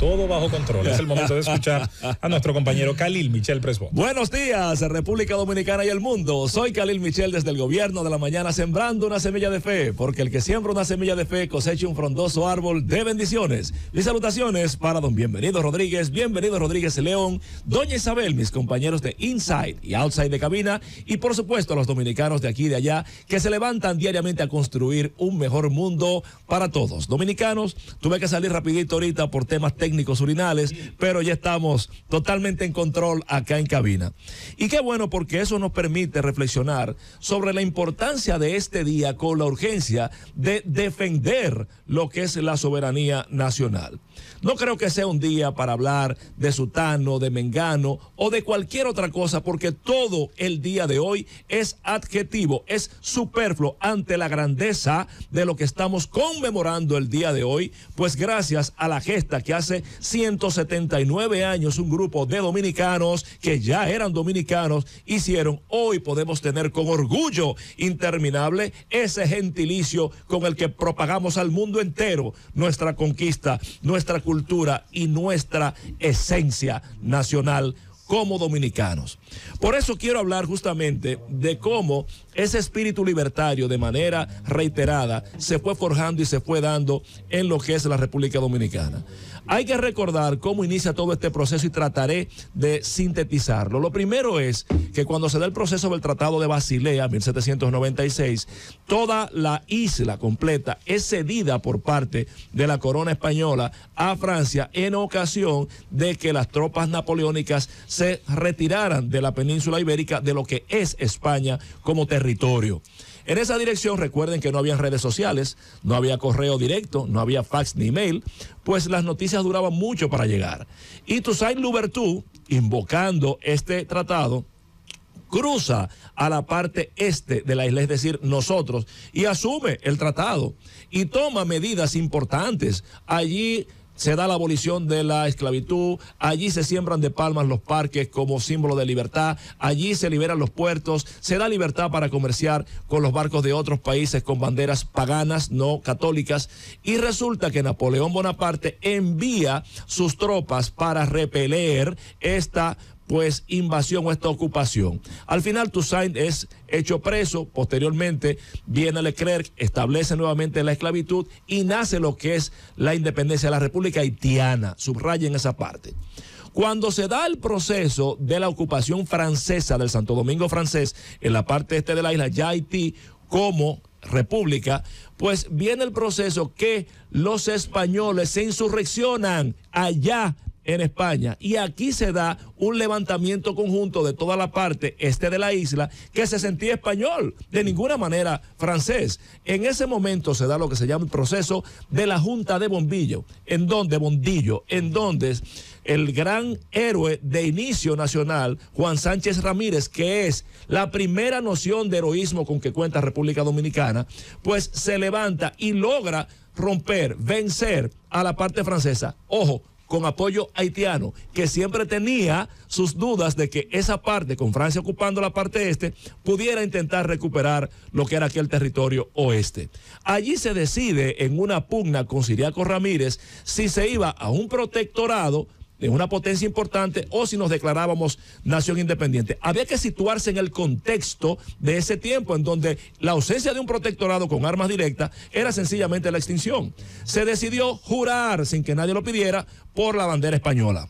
todo bajo control. Es el momento de escuchar a nuestro compañero Khalil Michel Presbón. Buenos días, República Dominicana y el mundo. Soy Khalil Michel desde el gobierno de la mañana sembrando una semilla de fe, porque el que siembra una semilla de fe cosecha un frondoso árbol de bendiciones. Mis salutaciones para don Bienvenido Rodríguez, Bienvenido Rodríguez León, doña Isabel, mis compañeros de Inside y Outside de cabina y por supuesto a los dominicanos de aquí y de allá que se levantan diariamente a construir un mejor mundo para todos. Dominicanos, tuve que salir rapidito ahorita por temas técnicos técnicos urinales, pero ya estamos totalmente en control acá en cabina. Y qué bueno porque eso nos permite reflexionar sobre la importancia de este día con la urgencia de defender lo que es la soberanía nacional. No creo que sea un día para hablar de Sutano, de Mengano o de cualquier otra cosa, porque todo el día de hoy es adjetivo, es superfluo ante la grandeza de lo que estamos conmemorando el día de hoy, pues gracias a la gesta que hace 179 años un grupo de dominicanos que ya eran dominicanos hicieron. Hoy podemos tener con orgullo interminable ese gentilicio con el que propagamos al mundo entero nuestra conquista, nuestra cultura y nuestra esencia nacional como dominicanos. Por eso quiero hablar justamente de cómo ese espíritu libertario de manera reiterada se fue forjando y se fue dando en lo que es la República Dominicana. Hay que recordar cómo inicia todo este proceso y trataré de sintetizarlo. Lo primero es que cuando se da el proceso del Tratado de Basilea, 1796, toda la isla completa es cedida por parte de la corona española a Francia en ocasión de que las tropas napoleónicas se retiraran de la península ibérica de lo que es España como territorio. En esa dirección recuerden que no había redes sociales, no había correo directo, no había fax ni mail, pues las noticias duraban mucho para llegar. Y Toussaint Louverture, invocando este tratado, cruza a la parte este de la isla, es decir, nosotros, y asume el tratado y toma medidas importantes. Allí se da la abolición de la esclavitud, allí se siembran de palmas los parques como símbolo de libertad, allí se liberan los puertos, se da libertad para comerciar con los barcos de otros países con banderas paganas, no católicas, y resulta que Napoleón Bonaparte envía sus tropas para repeler esta pues invasión o esta ocupación. Al final Toussaint es hecho preso, posteriormente viene Leclerc, establece nuevamente la esclavitud y nace lo que es la independencia de la República Haitiana, subrayen esa parte. Cuando se da el proceso de la ocupación francesa del Santo Domingo francés en la parte este de la isla, ya Haití como república, pues viene el proceso que los españoles se insurreccionan allá en España. Y aquí se da un levantamiento conjunto de toda la parte este de la isla que se sentía español, de ninguna manera francés. En ese momento se da lo que se llama el proceso de la Junta de Bombillo, en donde Bondillo, en donde el gran héroe de inicio nacional, Juan Sánchez Ramírez, que es la primera noción de heroísmo con que cuenta República Dominicana, pues se levanta y logra romper, vencer a la parte francesa. Ojo, con apoyo haitiano, que siempre tenía sus dudas de que esa parte, con Francia ocupando la parte este, pudiera intentar recuperar lo que era aquel territorio oeste. Allí se decide en una pugna con Siriaco Ramírez si se iba a un protectorado de una potencia importante o si nos declarábamos nación independiente. Había que situarse en el contexto de ese tiempo en donde la ausencia de un protectorado con armas directas era sencillamente la extinción. Se decidió jurar sin que nadie lo pidiera por la bandera española.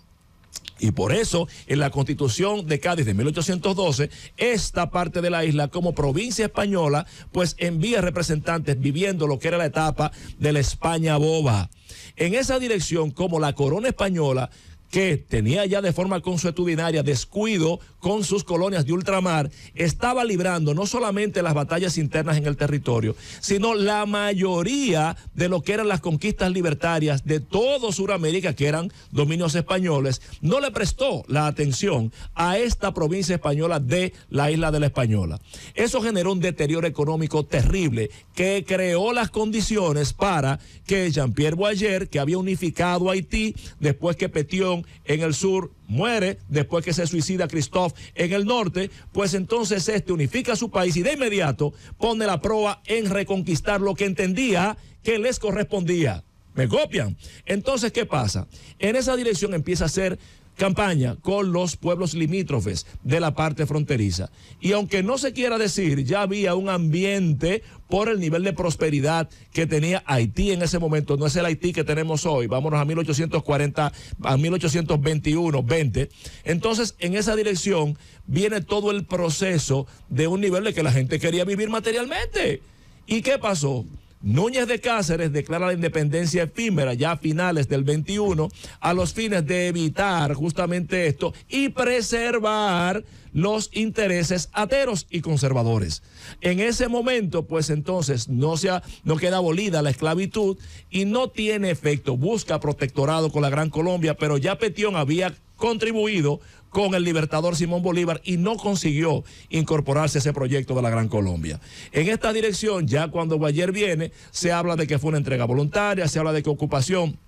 Y por eso, en la constitución de Cádiz de 1812, esta parte de la isla como provincia española, pues envía representantes viviendo lo que era la etapa de la España boba. En esa dirección, como la corona española que tenía ya de forma consuetudinaria descuido con sus colonias de ultramar, estaba librando no solamente las batallas internas en el territorio, sino la mayoría de lo que eran las conquistas libertarias de todo Sudamérica, que eran dominios españoles, no le prestó la atención a esta provincia española de la isla de la Española. Eso generó un deterioro económico terrible que creó las condiciones para que Jean-Pierre Boyer, que había unificado Haití, después que Petión en el sur muere, después que se suicida Cristóbal, en el norte, pues entonces este unifica su país y de inmediato pone la proa en reconquistar lo que entendía que les correspondía. Me copian. Entonces, ¿qué pasa? En esa dirección empieza a ser campaña con los pueblos limítrofes de la parte fronteriza. Y aunque no se quiera decir, ya había un ambiente por el nivel de prosperidad que tenía Haití en ese momento. No es el Haití que tenemos hoy. Vámonos a 1840, a 1821, 20. Entonces, en esa dirección viene todo el proceso de un nivel de que la gente quería vivir materialmente. ¿Y qué pasó? Núñez de Cáceres declara la independencia efímera ya a finales del 21 a los fines de evitar justamente esto y preservar los intereses ateros y conservadores. En ese momento, pues entonces no, no queda abolida la esclavitud y no tiene efecto. Busca protectorado con la Gran Colombia, pero ya Petión había contribuido con el libertador Simón Bolívar y no consiguió incorporarse a ese proyecto de la Gran Colombia. En esta dirección, ya cuando Guayer viene, se habla de que fue una entrega voluntaria, se habla de que ocupación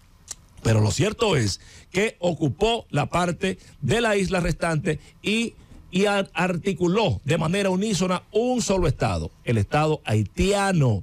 pero lo cierto es que ocupó la parte de la isla restante y, y, articuló de manera unísona un solo Estado, el Estado haitiano.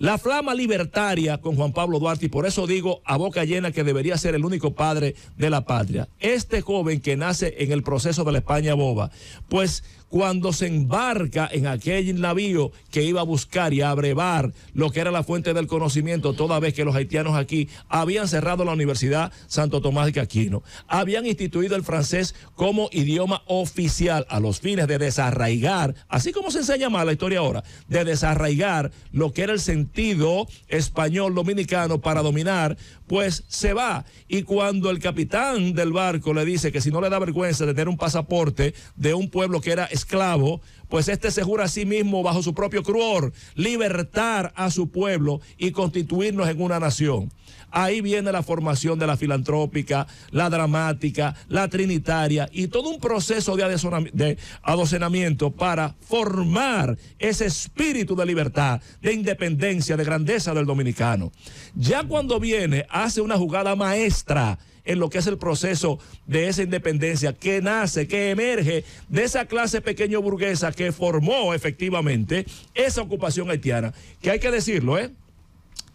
La flama libertaria con Juan Pablo Duarte, y por eso digo a boca llena que debería ser el único padre de la patria. Este joven que nace en el proceso de la España boba, pues cuando se embarca en aquel navío que iba a buscar y a abrevar lo que era la fuente del conocimiento, toda vez que los haitianos aquí habían cerrado la Universidad Santo Tomás de Aquino, habían instituido el francés como idioma oficial a los fines de desarraigar, así como se enseña más la historia ahora, de desarraigar lo que era el sentido partido español dominicano para dominar, pues se va. Y cuando el capitán del barco le dice que si no le da vergüenza de tener un pasaporte de un pueblo que era esclavo, pues este se jura a sí mismo bajo su propio cruor libertar a su pueblo y constituirnos en una nación. Ahí viene la formación de la filantrópica, la dramática, la trinitaria y todo un proceso de, de adocenamiento para formar ese espíritu de libertad, de independencia, de grandeza del dominicano. Ya cuando viene, hace una jugada maestra en lo que es el proceso de esa independencia que nace, que emerge de esa clase pequeño burguesa que formó efectivamente esa ocupación haitiana, que hay que decirlo, ¿eh?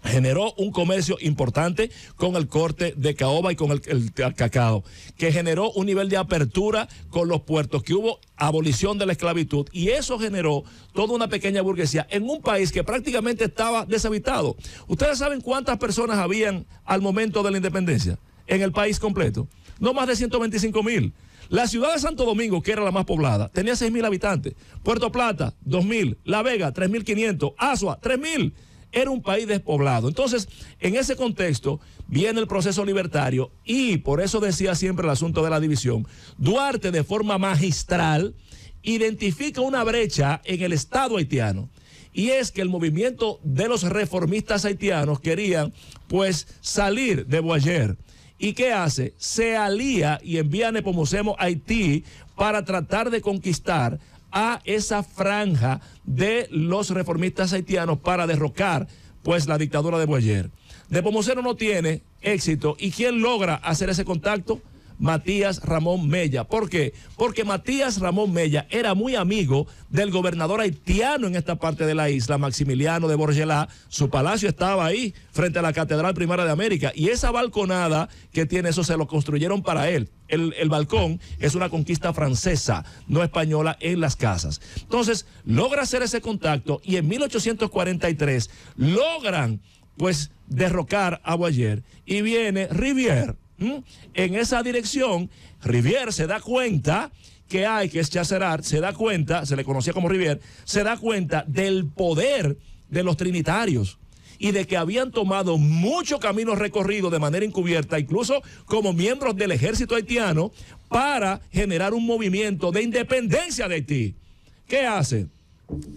generó un comercio importante con el corte de caoba y con el, el, cacao, que generó un nivel de apertura con los puertos, que hubo abolición de la esclavitud y eso generó toda una pequeña burguesía en un país que prácticamente estaba deshabitado. ¿Ustedes saben cuántas personas habían al momento de la independencia? en el país completo. No más de 125 mil. La ciudad de Santo Domingo, que era la más poblada, tenía 6 mil habitantes. Puerto Plata, 2 mil. La Vega, 3.500. Asua, 3 mil. Era un país despoblado. Entonces, en ese contexto viene el proceso libertario y por eso decía siempre el asunto de la división. Duarte, de forma magistral, identifica una brecha en el Estado haitiano. Y es que el movimiento de los reformistas haitianos querían, pues, salir de Boyer ¿Y qué hace? Se alía y envía a Nepomuceno a Haití para tratar de conquistar a esa franja de los reformistas haitianos para derrocar pues la dictadura de Boyer. Nepomuceno no tiene éxito. ¿Y quién logra hacer ese contacto? Matías Ramón Mella. ¿Por qué? Porque Matías Ramón Mella era muy amigo del gobernador haitiano en esta parte de la isla, Maximiliano de Borgelá. Su palacio estaba ahí, frente a la Catedral Primera de América. Y esa balconada que tiene eso se lo construyeron para él. El, el, balcón es una conquista francesa, no española, en las casas. Entonces, logra hacer ese contacto y en 1843 logran, pues, derrocar a Boyer. Y viene Rivière ¿Mm? En esa dirección, Rivier se da cuenta que hay, que es se da cuenta, se le conocía como Rivier, se da cuenta del poder de los trinitarios y de que habían tomado muchos caminos recorrido de manera encubierta, incluso como miembros del ejército haitiano, para generar un movimiento de independencia de Haití. ¿Qué hace?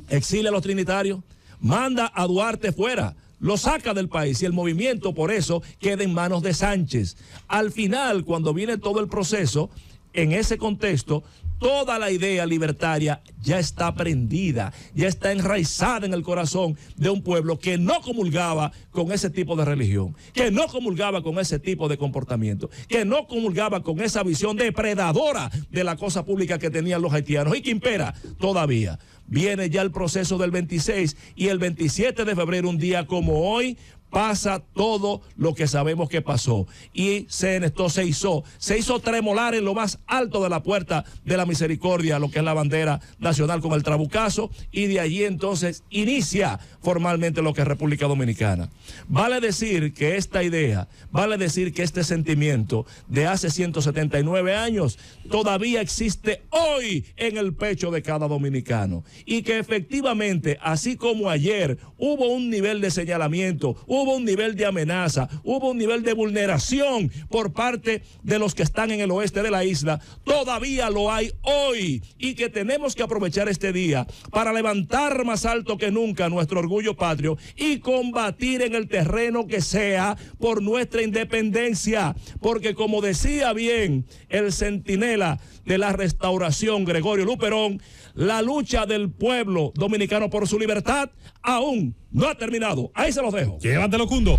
Exile a los trinitarios, manda a Duarte fuera, lo saca del país y el movimiento por eso queda en manos de Sánchez. Al final, cuando viene todo el proceso, en ese contexto, toda la idea libertaria ya está prendida, ya está enraizada en el corazón de un pueblo que no comulgaba con ese tipo de religión, que no comulgaba con ese tipo de comportamiento, que no comulgaba con esa visión depredadora de la cosa pública que tenían los haitianos y que impera todavía. Viene ya el proceso del 26 y el 27 de febrero, un día como hoy, pasa todo lo que sabemos que pasó. Y se, esto se hizo, se hizo tremolar en lo más alto de la puerta de la misericordia, lo que es la bandera nacional con el trabucazo, y de allí entonces inicia formalmente lo que es República Dominicana. Vale decir que esta idea, vale decir que este sentimiento de hace 179 años todavía existe hoy en el pecho de cada dominicano. Y que efectivamente, así como ayer hubo un nivel de señalamiento, hubo un nivel de amenaza, hubo un nivel de vulneración por parte de los que están en el oeste de la isla. Todavía lo hay hoy y que tenemos que aprovechar este día para levantar más alto que nunca nuestro orgullo patrio y combatir en el terreno que sea por nuestra independencia. Porque como decía bien el centinela de la restauración, Gregorio Luperón, la lucha del pueblo dominicano por su libertad aún no ha terminado. Ahí se los dejo. Llévatelo, Cundo.